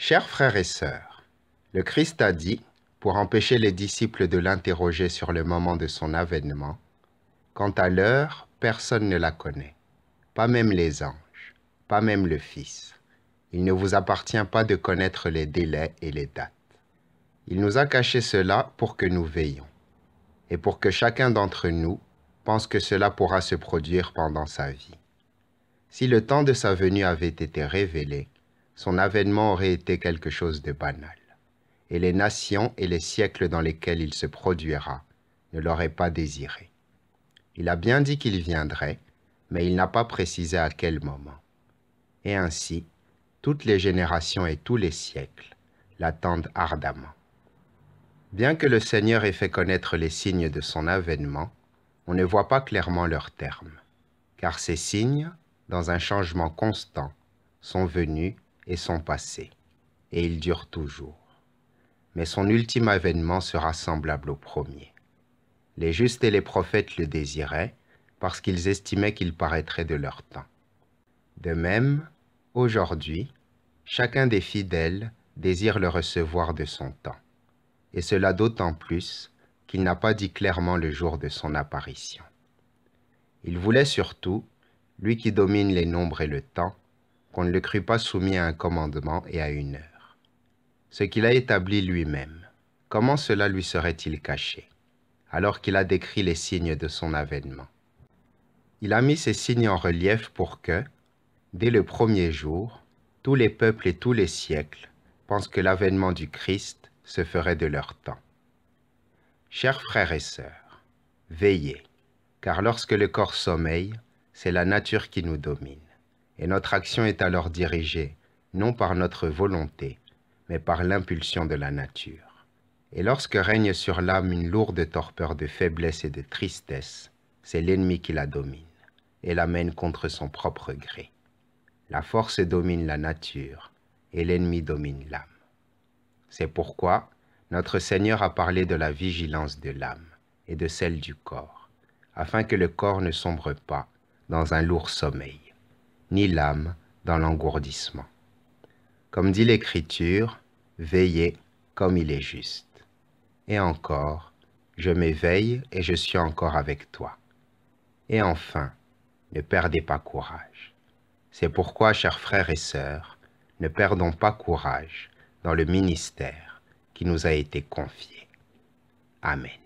Chers frères et sœurs, le Christ a dit, pour empêcher les disciples de l'interroger sur le moment de son avènement, Quant à l'heure, personne ne la connaît, pas même les anges, pas même le Fils. Il ne vous appartient pas de connaître les délais et les dates. Il nous a caché cela pour que nous veillions, et pour que chacun d'entre nous pense que cela pourra se produire pendant sa vie. Si le temps de sa venue avait été révélé, son avènement aurait été quelque chose de banal, et les nations et les siècles dans lesquels il se produira ne l'auraient pas désiré. Il a bien dit qu'il viendrait, mais il n'a pas précisé à quel moment. Et ainsi, toutes les générations et tous les siècles l'attendent ardemment. Bien que le Seigneur ait fait connaître les signes de son avènement, on ne voit pas clairement leurs termes, car ces signes, dans un changement constant, sont venus et sont passés, et ils durent toujours. Mais son ultime avènement sera semblable au premier. Les justes et les prophètes le désiraient, parce qu'ils estimaient qu'il paraîtrait de leur temps. De même, aujourd'hui, chacun des fidèles désire le recevoir de son temps, et cela d'autant plus qu'il n'a pas dit clairement le jour de son apparition. Il voulait surtout, lui qui domine les nombres et le temps, qu'on ne le crût pas soumis à un commandement et à une heure. Ce qu'il a établi lui-même, comment cela lui serait-il caché alors qu'il a décrit les signes de son avènement. Il a mis ces signes en relief pour que, dès le premier jour, tous les peuples et tous les siècles pensent que l'avènement du Christ se ferait de leur temps. Chers frères et sœurs, veillez, car lorsque le corps sommeille, c'est la nature qui nous domine, et notre action est alors dirigée non par notre volonté, mais par l'impulsion de la nature. Et lorsque règne sur l'âme une lourde torpeur de faiblesse et de tristesse, c'est l'ennemi qui la domine et la mène contre son propre gré. La force domine la nature et l'ennemi domine l'âme. C'est pourquoi notre Seigneur a parlé de la vigilance de l'âme et de celle du corps, afin que le corps ne sombre pas dans un lourd sommeil, ni l'âme dans l'engourdissement. Comme dit l'Écriture, veillez comme il est juste et encore, je m'éveille et je suis encore avec toi. Et enfin, ne perdez pas courage. C'est pourquoi, chers frères et sœurs, ne perdons pas courage dans le ministère qui nous a été confié. Amen.